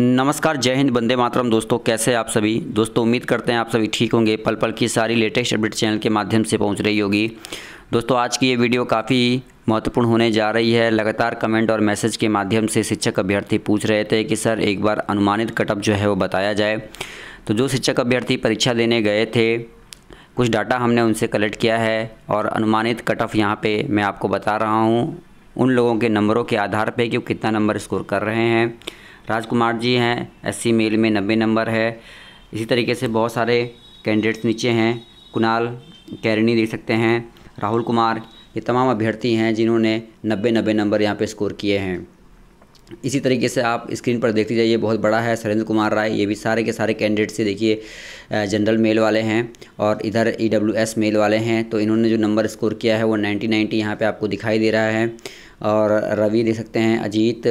नमस्कार जय हिंद बंदे मातरम दोस्तों कैसे आप सभी दोस्तों उम्मीद करते हैं आप सभी ठीक होंगे पल पल की सारी लेटेस्ट अपडेट चैनल के माध्यम से पहुंच रही होगी दोस्तों आज की ये वीडियो काफ़ी महत्वपूर्ण होने जा रही है लगातार कमेंट और मैसेज के माध्यम से शिक्षक अभ्यर्थी पूछ रहे थे कि सर एक बार अनुमानित कटअप जो है वो बताया जाए तो जो शिक्षक अभ्यर्थी परीक्षा देने गए थे कुछ डाटा हमने उनसे कलेक्ट किया है और अनुमानित कट ऑफ यहाँ पे मैं आपको बता रहा हूँ उन लोगों के नंबरों के आधार पे कि वो कितना नंबर स्कोर कर रहे हैं राजकुमार जी हैं एससी मेल में नब्बे नंबर है इसी तरीके से बहुत सारे कैंडिडेट्स नीचे हैं कुणाल कैरनी देख सकते हैं राहुल कुमार ये तमाम अभ्यर्थी हैं जिन्होंने नब्बे नब्बे नंबर यहाँ पे स्कोर किए हैं इसी तरीके से आप स्क्रीन पर देखते जाइए बहुत बड़ा है सरेंद्र कुमार राय ये भी सारे के सारे कैंडिडेट से देखिए जनरल मेल वाले हैं और इधर ई e मेल वाले हैं तो इन्होंने जो नंबर स्कोर किया है वो नाइन्टी नाइन्टी यहाँ पर आपको दिखाई दे रहा है और रवि देख सकते हैं अजीत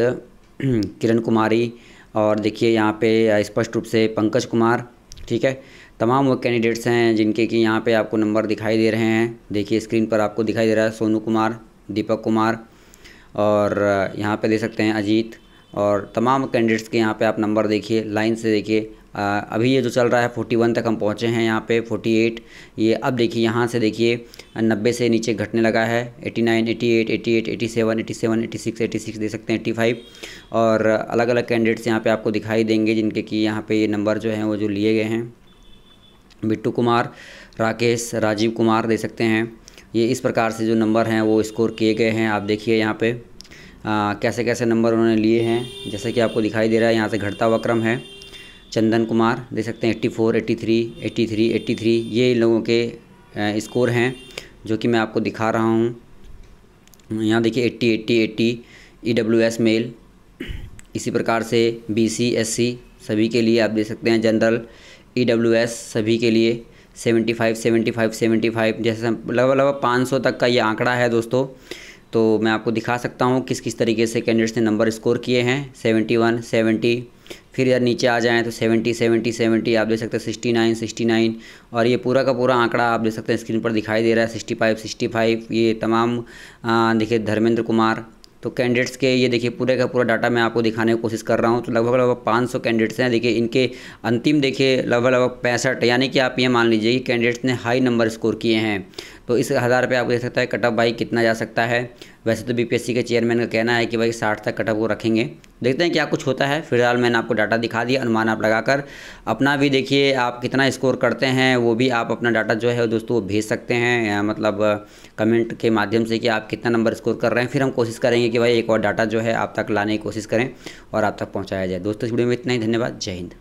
किरण कुमारी और देखिए यहाँ पे स्पष्ट रूप से पंकज कुमार ठीक है तमाम वो कैंडिडेट्स हैं जिनके कि यहाँ पे आपको नंबर दिखाई दे रहे हैं देखिए स्क्रीन पर आपको दिखाई दे रहा है सोनू कुमार दीपक कुमार और यहाँ पे दे सकते हैं अजीत और तमाम कैंडिडेट्स के यहाँ पे आप नंबर देखिए लाइन से देखिए अभी ये जो चल रहा है 41 तक हम पहुँचे हैं यहाँ पे 48 ये अब देखिए यहाँ से देखिए 90 से नीचे घटने लगा है 89 88 88 87 87 86 86 दे सकते हैं 85 और अलग अलग कैंडिडेट्स यहाँ पे आपको दिखाई देंगे जिनके कि यहाँ पे ये नंबर जो हैं वो जो लिए गए हैं बिट्टू कुमार राकेश राजीव कुमार दे सकते हैं ये इस प्रकार से जो नंबर हैं वो स्कोर किए गए हैं आप देखिए यहाँ पर आ, कैसे कैसे नंबर उन्होंने लिए हैं जैसे कि आपको दिखाई दे रहा है यहाँ से घटता हुआ क्रम है चंदन कुमार देख सकते हैं 84, 83, 83, 83 ये लोगों के स्कोर हैं जो कि मैं आपको दिखा रहा हूँ यहाँ देखिए 80, 80, 80 ई डब्ल्यू एस मेल इसी प्रकार से बी सी एस सी सभी के लिए आप देख सकते हैं जनरल ई डब्ल्यू एस सभी के लिए seventy five seventy five seventy five जैसे लगभग लगभग पाँच सौ तक का ये आंकड़ा है दोस्तों तो मैं आपको दिखा सकता हूँ किस किस तरीके से कैंडिडेट्स ने नंबर स्कोर किए हैं सेवेंटी वन सेवेंटी फिर यार नीचे आ जाएँ तो सेवेंटी सेवेंटी सेवेंटी आप देख सकते हैं सिक्सटी नाइन सिक्सटी नाइन और ये पूरा का पूरा आंकड़ा आप देख सकते हैं स्क्रीन पर दिखाई दे रहा है सिक्सटी फाइव सिक्सटी फाइव ये तमाम देखिए धर्मेंद्र कुमार तो कैंडिडेट्स के ये देखिए पूरे का पूरा डाटा मैं आपको दिखाने की कोशिश कर रहा हूँ तो लगभग लगभग पाँच सौ कैंडिडेट्स हैं देखिए इनके अंतिम देखिए लगभग लगभग पैंसठ यानी कि आप ये मान लीजिए कि कैंडिडेट्स ने हाई नंबर स्कोर किए हैं तो इस हज़ार पे आप देख सकता है कटअप बाई कितना जा सकता है वैसे तो बीपीएससी के चेयरमैन का कहना है कि भाई साठ तक कटअप को रखेंगे देखते हैं क्या कुछ होता है फिलहाल मैंने आपको डाटा दिखा दिया अनुमान आप लगाकर अपना भी देखिए आप कितना स्कोर करते हैं वो भी आप अपना डाटा जो है दोस्तों वो भेज सकते हैं मतलब कमेंट के माध्यम से कि आप कितना नंबर स्कोर कर रहे हैं फिर हम कोशिश करेंगे कि भाई एक और डाटा जो है आप तक लाने की कोशिश करें और आप तक पहुँचाया जाए दोस्तों इस वीडियो में इतना ही धन्यवाद जय हिंद